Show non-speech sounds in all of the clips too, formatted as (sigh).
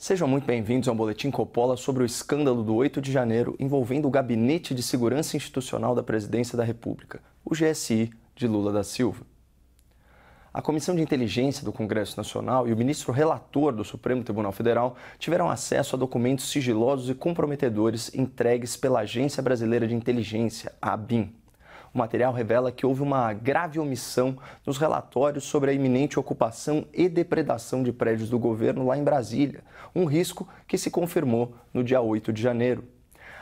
Sejam muito bem-vindos ao Boletim Copola sobre o escândalo do 8 de janeiro envolvendo o Gabinete de Segurança Institucional da Presidência da República, o GSI, de Lula da Silva. A Comissão de Inteligência do Congresso Nacional e o ministro relator do Supremo Tribunal Federal tiveram acesso a documentos sigilosos e comprometedores entregues pela Agência Brasileira de Inteligência, a ABIN. O material revela que houve uma grave omissão nos relatórios sobre a iminente ocupação e depredação de prédios do governo lá em Brasília, um risco que se confirmou no dia 8 de janeiro.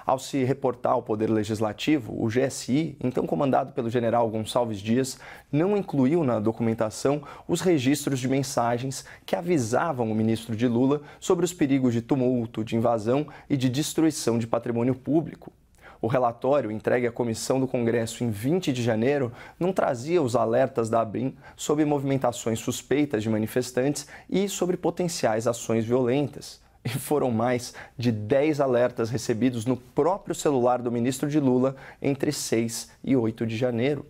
Ao se reportar ao Poder Legislativo, o GSI, então comandado pelo general Gonçalves Dias, não incluiu na documentação os registros de mensagens que avisavam o ministro de Lula sobre os perigos de tumulto, de invasão e de destruição de patrimônio público. O relatório entregue à comissão do Congresso em 20 de janeiro não trazia os alertas da ABRIM sobre movimentações suspeitas de manifestantes e sobre potenciais ações violentas. E foram mais de 10 alertas recebidos no próprio celular do ministro de Lula entre 6 e 8 de janeiro.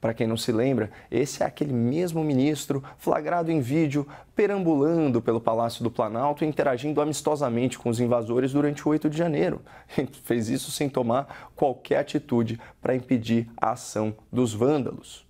Para quem não se lembra, esse é aquele mesmo ministro flagrado em vídeo perambulando pelo Palácio do Planalto e interagindo amistosamente com os invasores durante o 8 de janeiro. (laughs) Ele fez isso sem tomar qualquer atitude para impedir a ação dos vândalos.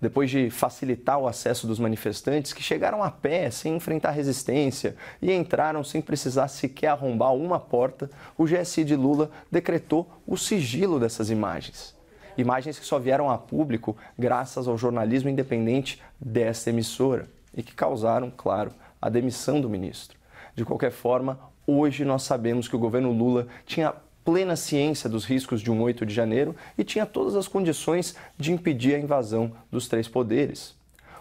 Depois de facilitar o acesso dos manifestantes que chegaram a pé sem enfrentar resistência e entraram sem precisar sequer arrombar uma porta, o GSI de Lula decretou o sigilo dessas imagens. Imagens que só vieram a público graças ao jornalismo independente desta emissora e que causaram, claro, a demissão do ministro. De qualquer forma, hoje nós sabemos que o governo Lula tinha plena ciência dos riscos de um 8 de janeiro e tinha todas as condições de impedir a invasão dos três poderes.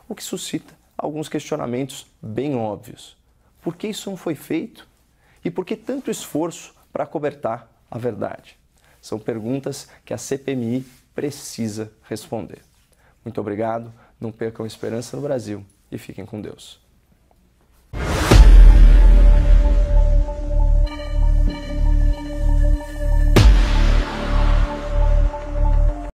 O que suscita alguns questionamentos bem óbvios. Por que isso não foi feito? E por que tanto esforço para cobertar a verdade? São perguntas que a CPMI precisa responder. Muito obrigado, não percam esperança no Brasil e fiquem com Deus.